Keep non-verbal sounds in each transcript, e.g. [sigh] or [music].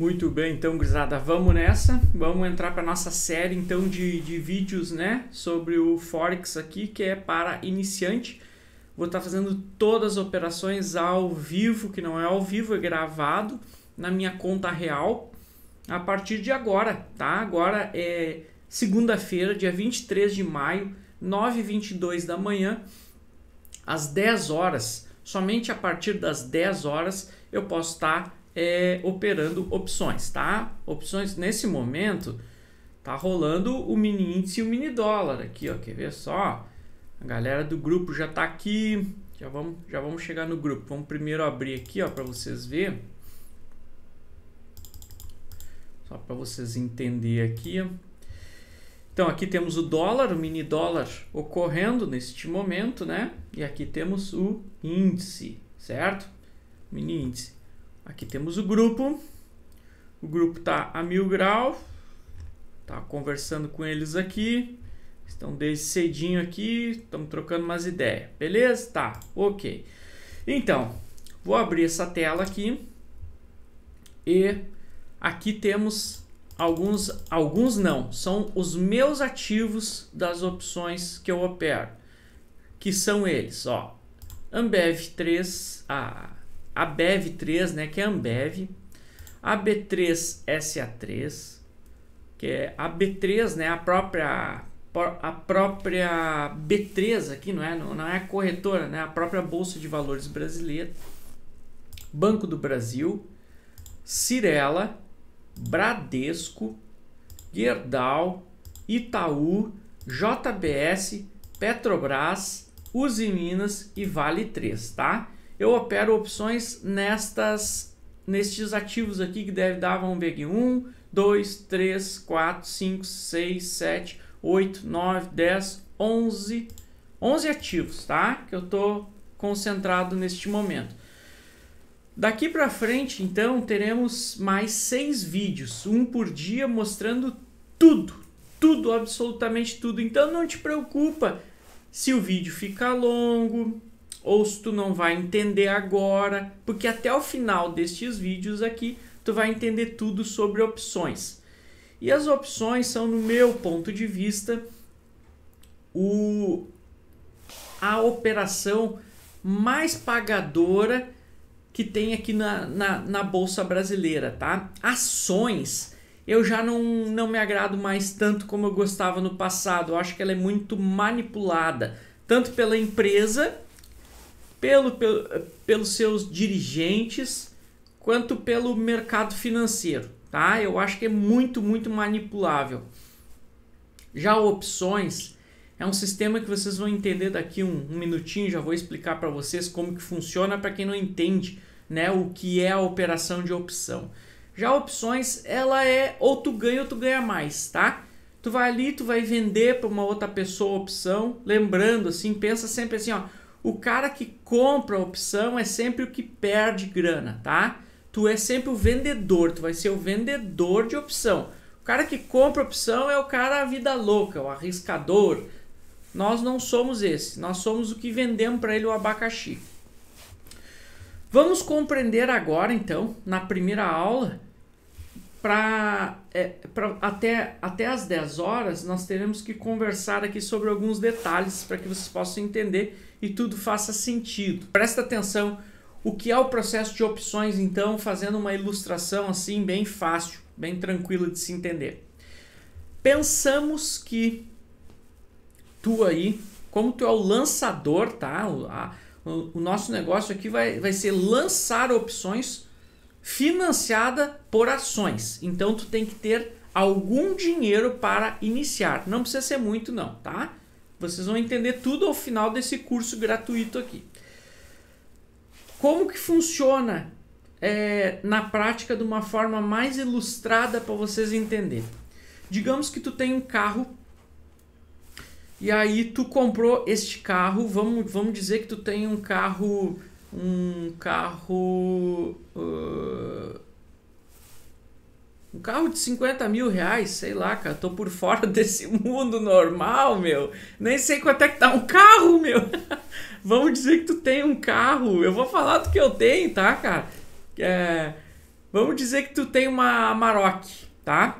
Muito bem, então, Grisada vamos nessa. Vamos entrar para nossa série então de, de vídeos, né, sobre o forex aqui, que é para iniciante. Vou estar tá fazendo todas as operações ao vivo, que não é ao vivo, é gravado na minha conta real a partir de agora, tá? Agora é segunda-feira, dia 23 de maio, 9h22 da manhã, às 10 horas. Somente a partir das 10 horas eu posso estar tá é, operando opções, tá? Opções nesse momento tá rolando o mini índice e o mini dólar aqui, ó. Quer ver só? A galera do grupo já tá aqui. Já vamos, já vamos chegar no grupo. Vamos primeiro abrir aqui, ó, para vocês ver. Só para vocês entender aqui. Então aqui temos o dólar, o mini dólar ocorrendo neste momento, né? E aqui temos o índice, certo? Mini índice. Aqui temos o grupo. O grupo está a mil grau. Tá conversando com eles aqui. Estão desde cedinho aqui. Estamos trocando umas ideias. Beleza? Tá, ok. Então, vou abrir essa tela aqui. E aqui temos alguns, alguns não, são os meus ativos das opções que eu opero, que são eles, ó, Ambev 3, a ah, a BEV3, né, que é a Ambev, a B3SA3, que é a B3, né, a própria a própria B3 aqui, não é, não é a corretora, né, a própria Bolsa de Valores brasileira, Banco do Brasil, Cirela, Bradesco, Gerdau, Itaú, JBS, Petrobras, Uzi Minas e Vale 3, tá? eu opero opções nestas, nestes ativos aqui que deve dar, vamos ver aqui, 1, 2, 3, 4, 5, 6, 7, 8, 9, 10, 11, 11 ativos, tá? Que eu tô concentrado neste momento. Daqui para frente, então, teremos mais seis vídeos, um por dia, mostrando tudo, tudo, absolutamente tudo. Então não te preocupa se o vídeo ficar longo, ou se tu não vai entender agora, porque até o final destes vídeos aqui tu vai entender tudo sobre opções. E as opções são, no meu ponto de vista, o, a operação mais pagadora que tem aqui na, na, na, Bolsa Brasileira, tá? Ações eu já não, não me agrado mais tanto como eu gostava no passado. Eu acho que ela é muito manipulada, tanto pela empresa pelo, pelo, pelos seus dirigentes quanto pelo mercado financeiro, tá? Eu acho que é muito, muito manipulável. Já opções é um sistema que vocês vão entender daqui um, um minutinho, já vou explicar para vocês como que funciona para quem não entende, né, o que é a operação de opção. Já opções, ela é ou tu ganha ou tu ganha mais, tá? Tu vai ali, tu vai vender para uma outra pessoa a opção, lembrando assim, pensa sempre assim, ó, o cara que compra a opção é sempre o que perde grana, tá? Tu é sempre o vendedor, tu vai ser o vendedor de opção. O cara que compra opção é o cara a vida louca, o arriscador. Nós não somos esse, nós somos o que vendemos para ele o abacaxi. Vamos compreender agora, então, na primeira aula, para é, até, até as 10 horas nós teremos que conversar aqui sobre alguns detalhes para que vocês possam entender e tudo faça sentido. Presta atenção o que é o processo de opções, então, fazendo uma ilustração assim bem fácil, bem tranquila de se entender. Pensamos que tu aí, como tu é o lançador, tá? O, a, o nosso negócio aqui vai, vai ser lançar opções financiada por ações. Então tu tem que ter algum dinheiro para iniciar. Não precisa ser muito não, tá? Vocês vão entender tudo ao final desse curso gratuito aqui. Como que funciona é, na prática de uma forma mais ilustrada para vocês entenderem? Digamos que tu tem um carro e aí tu comprou este carro, vamos, vamos dizer que tu tem um carro um carro. Uh, um carro de 50 mil reais, sei lá, cara. Tô por fora [laughs] desse mundo normal, meu. Nem sei quanto é que tá um carro, meu. [laughs] Vamos dizer que tu tem um carro. Eu vou falar do que eu tenho, tá, cara? É, vamos dizer que tu tem uma Maroc, tá?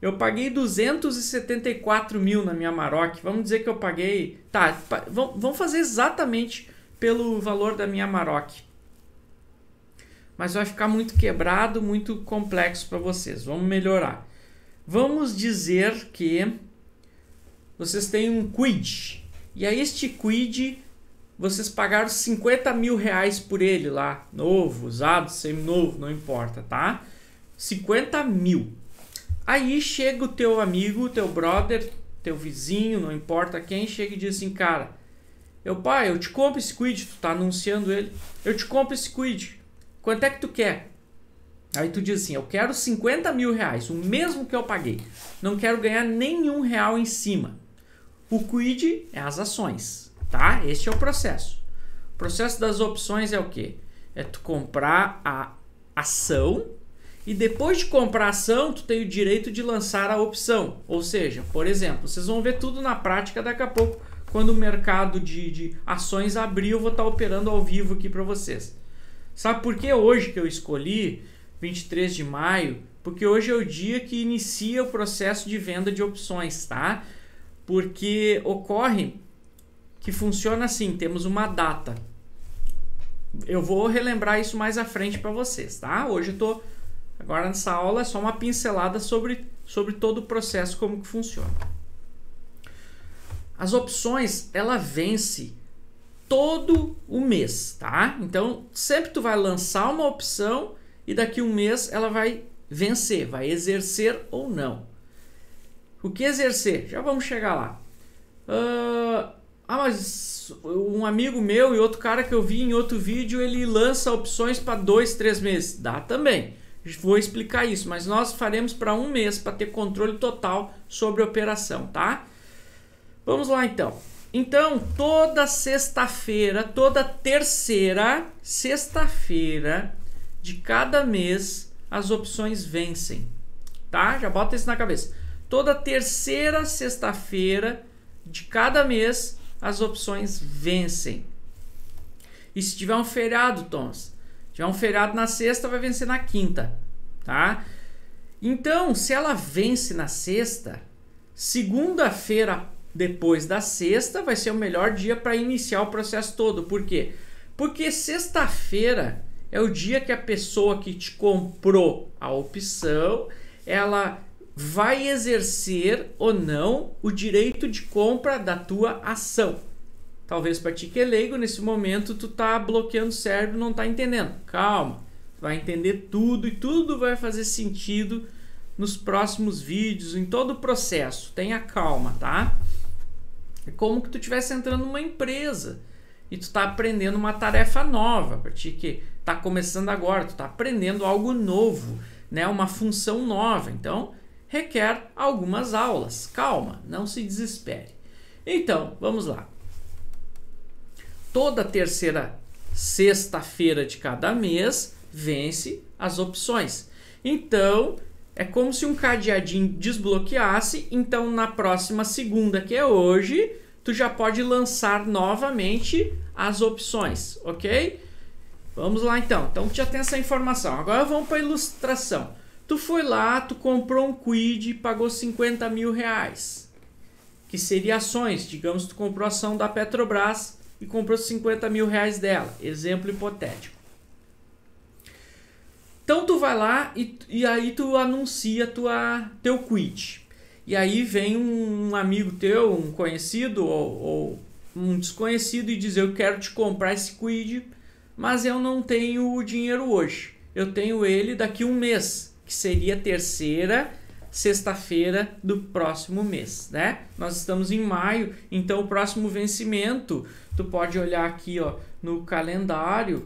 Eu paguei 274 mil na minha Maroc. Vamos dizer que eu paguei. Tá, vamos fazer exatamente pelo valor da minha Maroc. Mas vai ficar muito quebrado, muito complexo para vocês. Vamos melhorar. Vamos dizer que vocês têm um quid. E aí este quid vocês pagaram 50 mil reais por ele lá. Novo, usado, semi-novo, não importa, tá? 50 mil. Aí chega o teu amigo, teu brother, teu vizinho, não importa quem, chega e diz assim, cara, eu, pai, eu te compro esse quid, tu tá anunciando ele. Eu te compro esse quid. Quanto é que tu quer? Aí tu diz assim, eu quero 50 mil reais, o mesmo que eu paguei. Não quero ganhar nenhum real em cima. O quid é as ações, tá? Este é o processo. O processo das opções é o quê? É tu comprar a ação e depois de comprar a ação, tu tem o direito de lançar a opção. Ou seja, por exemplo, vocês vão ver tudo na prática daqui a pouco quando o mercado de, de ações abrir, eu vou estar operando ao vivo aqui para vocês. Sabe por que hoje que eu escolhi 23 de maio? Porque hoje é o dia que inicia o processo de venda de opções, tá? Porque ocorre que funciona assim, temos uma data. Eu vou relembrar isso mais à frente para vocês, tá? Hoje eu tô agora nessa aula é só uma pincelada sobre sobre todo o processo como que funciona. As opções, ela vence todo o mês, tá? Então, sempre tu vai lançar uma opção e daqui um mês ela vai vencer, vai exercer ou não. O que exercer? Já vamos chegar lá. Uh, ah, mas um amigo meu e outro cara que eu vi em outro vídeo, ele lança opções para dois, três meses. Dá também. Vou explicar isso, mas nós faremos para um mês para ter controle total sobre a operação, tá? Vamos lá então. Então, toda sexta-feira, toda terceira sexta-feira de cada mês, as opções vencem. Tá? Já bota isso na cabeça. Toda terceira sexta-feira de cada mês, as opções vencem. E se tiver um feriado, Thomas, tiver um feriado na sexta, vai vencer na quinta, tá? Então, se ela vence na sexta, segunda-feira depois da sexta vai ser o melhor dia para iniciar o processo todo. Por quê? Porque sexta-feira é o dia que a pessoa que te comprou a opção, ela vai exercer ou não o direito de compra da tua ação. Talvez para ti que é leigo, nesse momento tu tá bloqueando o cérebro, não tá entendendo. Calma, vai entender tudo e tudo vai fazer sentido nos próximos vídeos, em todo o processo. Tenha calma, tá? É como que tu estivesse entrando numa empresa e tu está aprendendo uma tarefa nova, para ti que está começando agora, tu está aprendendo algo novo, né? uma função nova. Então, requer algumas aulas. Calma, não se desespere. Então, vamos lá. Toda terceira sexta-feira de cada mês vence as opções. Então, é como se um cadeadinho desbloqueasse, então na próxima segunda, que é hoje, tu já pode lançar novamente as opções, ok? Vamos lá então. Então já tem essa informação. Agora vamos para a ilustração. Tu foi lá, tu comprou um quid e pagou 50 mil reais. Que seria ações. Digamos tu comprou ação da Petrobras e comprou 50 mil reais dela. Exemplo hipotético. Então tu vai lá e, e aí tu anuncia tua, teu quit. E aí vem um amigo teu, um conhecido ou, ou um desconhecido e diz: Eu quero te comprar esse quid, mas eu não tenho o dinheiro hoje. Eu tenho ele daqui um mês, que seria terceira sexta-feira do próximo mês, né? Nós estamos em maio, então o próximo vencimento, tu pode olhar aqui, ó, no calendário,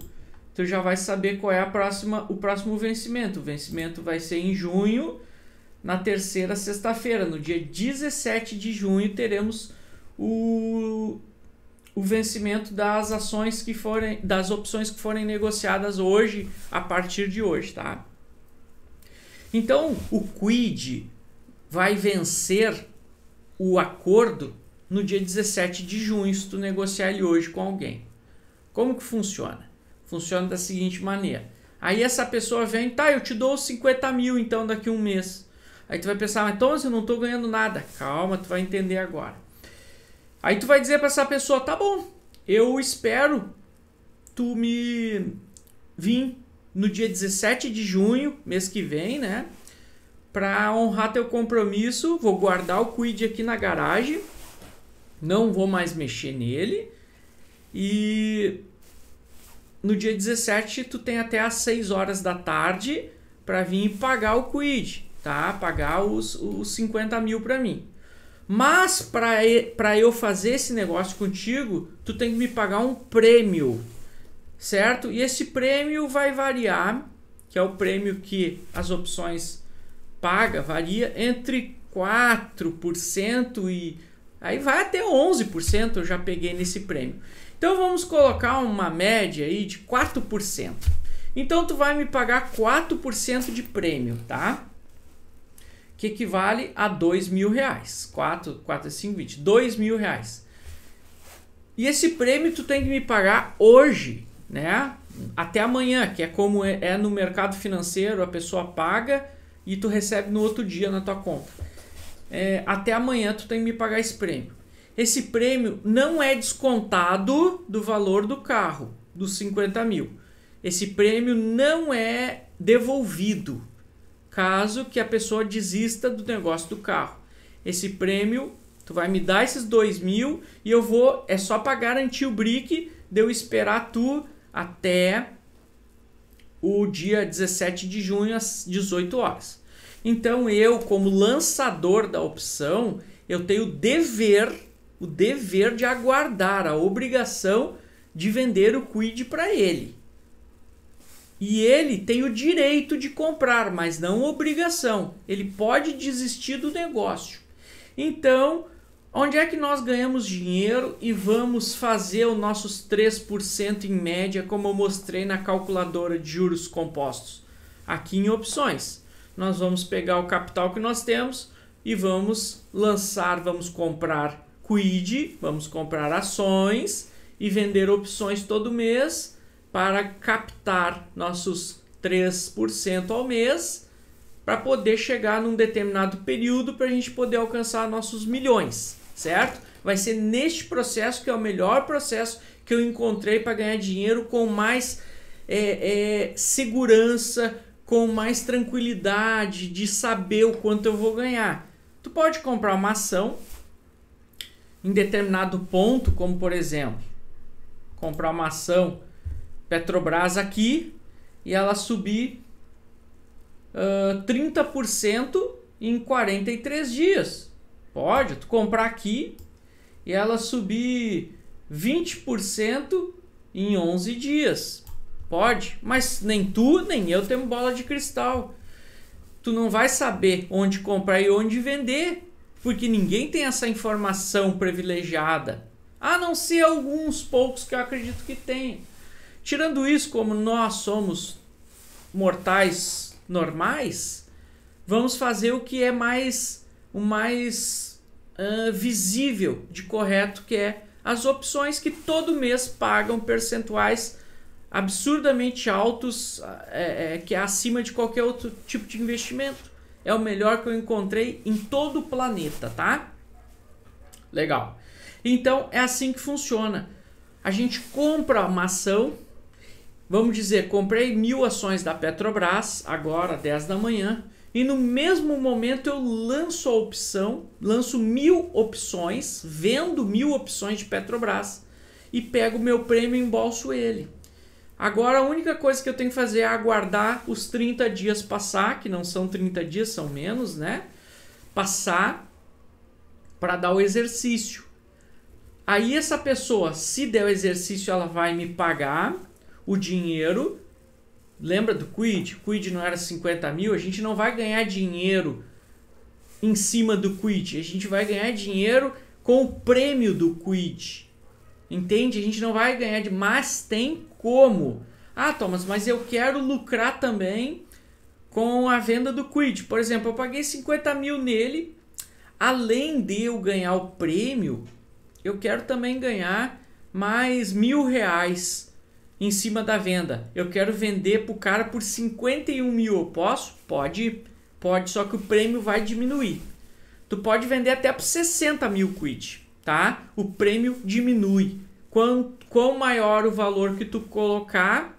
tu já vai saber qual é a próxima, o próximo vencimento. O vencimento vai ser em junho, na terceira sexta-feira, no dia 17 de junho, teremos o, o vencimento das ações que forem, das opções que forem negociadas hoje, a partir de hoje, tá? Então, o quid vai vencer o acordo no dia 17 de junho, se tu negociar ele hoje com alguém. Como que funciona? Funciona da seguinte maneira. Aí essa pessoa vem, tá, eu te dou 50 mil então daqui um mês. Aí tu vai pensar, mas Thomas, eu não tô ganhando nada. Calma, tu vai entender agora. Aí tu vai dizer para essa pessoa, tá bom, eu espero tu me vir no dia 17 de junho, mês que vem, né? Para honrar teu compromisso, vou guardar o quid aqui na garagem. Não vou mais mexer nele. E no dia 17 tu tem até às 6 horas da tarde para vir pagar o quid, tá? Pagar os, os 50 mil para mim. Mas para eu fazer esse negócio contigo, tu tem que me pagar um prêmio, certo? E esse prêmio vai variar, que é o prêmio que as opções paga, varia entre 4% e aí vai até 11%, eu já peguei nesse prêmio. Então vamos colocar uma média aí de 4%. Então tu vai me pagar 4% de prêmio, tá? Que equivale a dois mil reais. 4, 4, 5, 20. 2 mil reais. E esse prêmio tu tem que me pagar hoje, né? Até amanhã, que é como é, é no mercado financeiro, a pessoa paga e tu recebe no outro dia na tua conta. É, até amanhã tu tem que me pagar esse prêmio esse prêmio não é descontado do valor do carro, dos 50 mil. Esse prêmio não é devolvido caso que a pessoa desista do negócio do carro. Esse prêmio, tu vai me dar esses 2 mil e eu vou, é só para garantir o brick de eu esperar tu até o dia 17 de junho às 18 horas. Então eu, como lançador da opção, eu tenho dever o dever de aguardar, a obrigação de vender o quid para ele. E ele tem o direito de comprar, mas não obrigação. Ele pode desistir do negócio. Então, onde é que nós ganhamos dinheiro e vamos fazer os nossos 3% em média, como eu mostrei na calculadora de juros compostos? Aqui em opções. Nós vamos pegar o capital que nós temos e vamos lançar, vamos comprar Quid, vamos comprar ações e vender opções todo mês para captar nossos 3% ao mês para poder chegar num determinado período para a gente poder alcançar nossos milhões, certo? Vai ser neste processo que é o melhor processo que eu encontrei para ganhar dinheiro com mais é, é, segurança, com mais tranquilidade de saber o quanto eu vou ganhar. Tu pode comprar uma ação em determinado ponto, como por exemplo, comprar uma ação Petrobras aqui e ela subir uh, 30% em 43 dias. Pode, tu comprar aqui e ela subir 20% em 11 dias. Pode, mas nem tu, nem eu temos bola de cristal. Tu não vai saber onde comprar e onde vender porque ninguém tem essa informação privilegiada, a não ser alguns poucos que eu acredito que tem. Tirando isso, como nós somos mortais normais, vamos fazer o que é mais o mais uh, visível de correto, que é as opções que todo mês pagam percentuais absurdamente altos, é, é, que é acima de qualquer outro tipo de investimento é o melhor que eu encontrei em todo o planeta, tá? Legal. Então é assim que funciona. A gente compra uma ação, vamos dizer, comprei mil ações da Petrobras, agora 10 da manhã, e no mesmo momento eu lanço a opção, lanço mil opções, vendo mil opções de Petrobras e pego meu prêmio e embolso ele. Agora a única coisa que eu tenho que fazer é aguardar os 30 dias passar, que não são 30 dias, são menos, né? Passar para dar o exercício. Aí essa pessoa, se der o exercício, ela vai me pagar o dinheiro. Lembra do quid? Quid não era 50 mil. A gente não vai ganhar dinheiro em cima do quid. A gente vai ganhar dinheiro com o prêmio do quid. Entende? A gente não vai ganhar de, mas tem como? Ah, Thomas, mas eu quero lucrar também com a venda do Quid. Por exemplo, eu paguei 50 mil nele. Além de eu ganhar o prêmio, eu quero também ganhar mais mil reais em cima da venda. Eu quero vender para o cara por 51 mil. Eu posso? Pode, pode, só que o prêmio vai diminuir. Tu pode vender até por 60 mil quid, tá? O prêmio diminui quanto quão maior o valor que tu colocar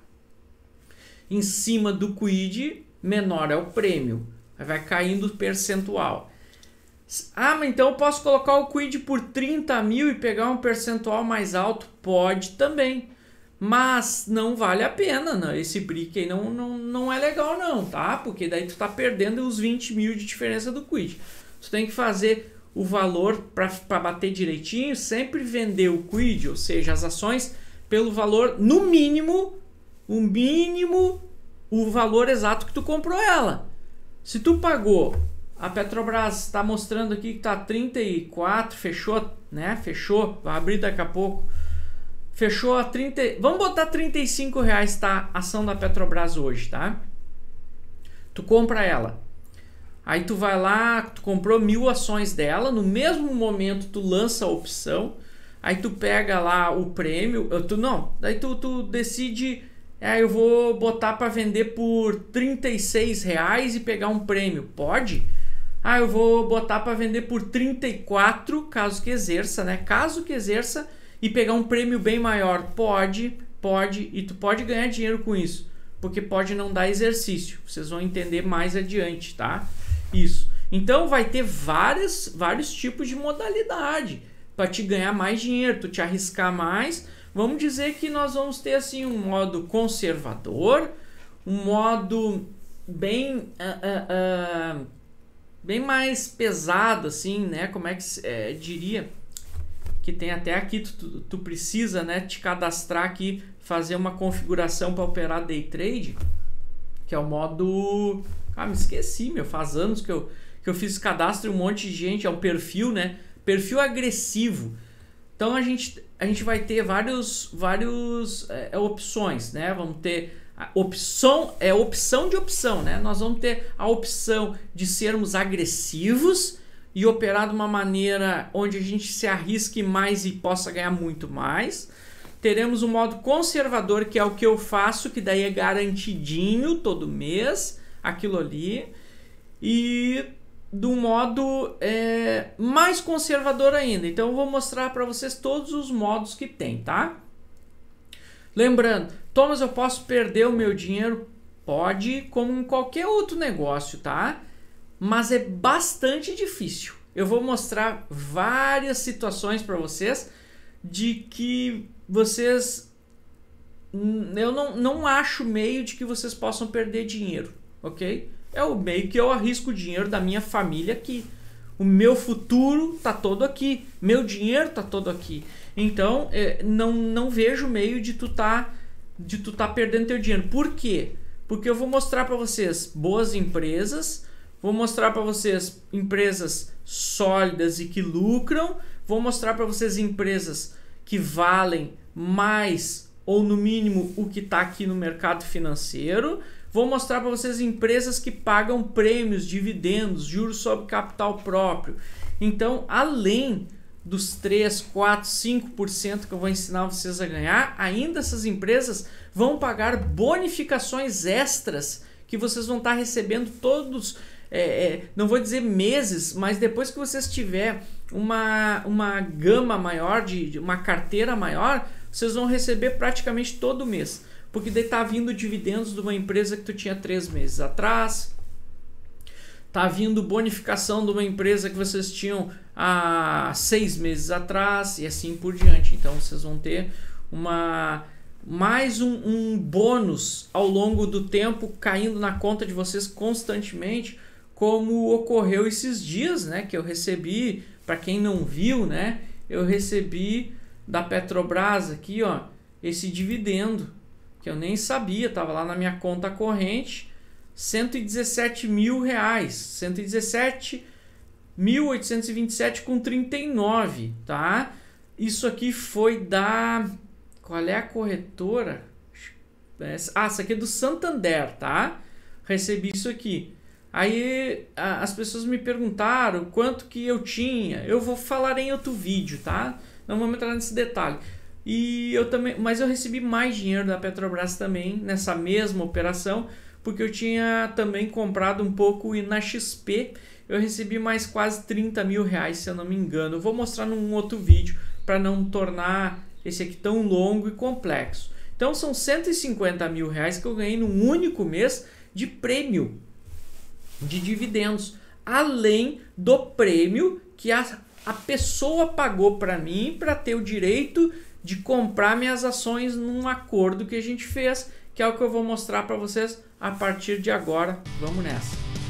em cima do quid, menor é o prêmio. Vai caindo o percentual. Ah, mas então eu posso colocar o quid por 30 mil e pegar um percentual mais alto? Pode também. Mas não vale a pena, né? Esse brick aí não, não, não é legal não, tá? Porque daí tu tá perdendo os 20 mil de diferença do quid. Tu tem que fazer o valor para bater direitinho, sempre vender o quid, ou seja, as ações, pelo valor, no mínimo, o mínimo, o valor exato que tu comprou ela. Se tu pagou, a Petrobras está mostrando aqui que está 34, fechou, né? Fechou, vai abrir daqui a pouco. Fechou a 30, vamos botar 35 reais, tá? ação da Petrobras hoje, tá? Tu compra ela Aí tu vai lá, tu comprou mil ações dela, no mesmo momento tu lança a opção, aí tu pega lá o prêmio, tu não, aí tu, tu decide, é, eu vou botar para vender por 36 reais e pegar um prêmio, pode? Ah, eu vou botar para vender por 34, caso que exerça, né? Caso que exerça e pegar um prêmio bem maior, pode, pode, e tu pode ganhar dinheiro com isso, porque pode não dar exercício. Vocês vão entender mais adiante, tá? Isso. Então vai ter várias, vários tipos de modalidade para te ganhar mais dinheiro, tu te arriscar mais. Vamos dizer que nós vamos ter assim um modo conservador, um modo bem uh, uh, uh, bem mais pesado assim, né? Como é que é, diria? Que tem até aqui tu, tu precisa, né, te cadastrar aqui, fazer uma configuração para operar day trade, que é o modo ah, me esqueci, meu. Faz anos que eu, que eu fiz cadastro um monte de gente. É um perfil, né? Perfil agressivo. Então a gente, a gente vai ter vários, vários é, é opções, né? Vamos ter opção é opção de opção, né? Nós vamos ter a opção de sermos agressivos e operar de uma maneira onde a gente se arrisque mais e possa ganhar muito mais. Teremos um modo conservador, que é o que eu faço, que daí é garantidinho todo mês aquilo ali. E de um modo é, mais conservador ainda. Então eu vou mostrar para vocês todos os modos que tem, tá? Lembrando, Thomas, eu posso perder o meu dinheiro? Pode, como em qualquer outro negócio, tá? Mas é bastante difícil. Eu vou mostrar várias situações para vocês de que vocês eu não, não acho meio de que vocês possam perder dinheiro, ok? É o meio que eu arrisco o dinheiro da minha família aqui. O meu futuro tá todo aqui. Meu dinheiro tá todo aqui. Então, é, não, não vejo meio de tu tá de tu tá perdendo teu dinheiro. Por quê? Porque eu vou mostrar para vocês boas empresas, vou mostrar para vocês empresas sólidas e que lucram, vou mostrar para vocês empresas que valem mais ou no mínimo o que está aqui no mercado financeiro, Vou mostrar para vocês empresas que pagam prêmios, dividendos, juros sobre capital próprio. Então, além dos 3, 4, 5% que eu vou ensinar vocês a ganhar, ainda essas empresas vão pagar bonificações extras que vocês vão estar recebendo todos, é, é não vou dizer meses, mas depois que vocês tiverem uma, uma gama maior, de, de uma carteira maior, vocês vão receber praticamente todo mês. Porque daí tá vindo dividendos de uma empresa que tu tinha três meses atrás, tá vindo bonificação de uma empresa que vocês tinham há seis meses atrás e assim por diante. Então vocês vão ter uma mais um, um bônus ao longo do tempo caindo na conta de vocês constantemente, como ocorreu esses dias, né? Que eu recebi, para quem não viu, né? Eu recebi da Petrobras aqui, ó, esse dividendo que eu nem sabia, estava lá na minha conta corrente, 117 mil reais, 117 1827 com 39, tá? Isso aqui foi da qual é a corretora? Ah, isso aqui é do Santander, tá? Recebi isso aqui. Aí as pessoas me perguntaram quanto que eu tinha. Eu vou falar em outro vídeo, tá? Não vamos entrar nesse detalhe. E eu também, mas eu recebi mais dinheiro da Petrobras também nessa mesma operação, porque eu tinha também comprado um pouco e na XP eu recebi mais quase 30 mil reais, se eu não me engano. Eu vou mostrar num outro vídeo para não tornar esse aqui tão longo e complexo. Então são 150 mil reais que eu ganhei num único mês de prêmio de dividendos, além do prêmio que a, a pessoa pagou para mim para ter o direito de comprar minhas ações num acordo que a gente fez, que é o que eu vou mostrar para vocês a partir de agora. Vamos nessa!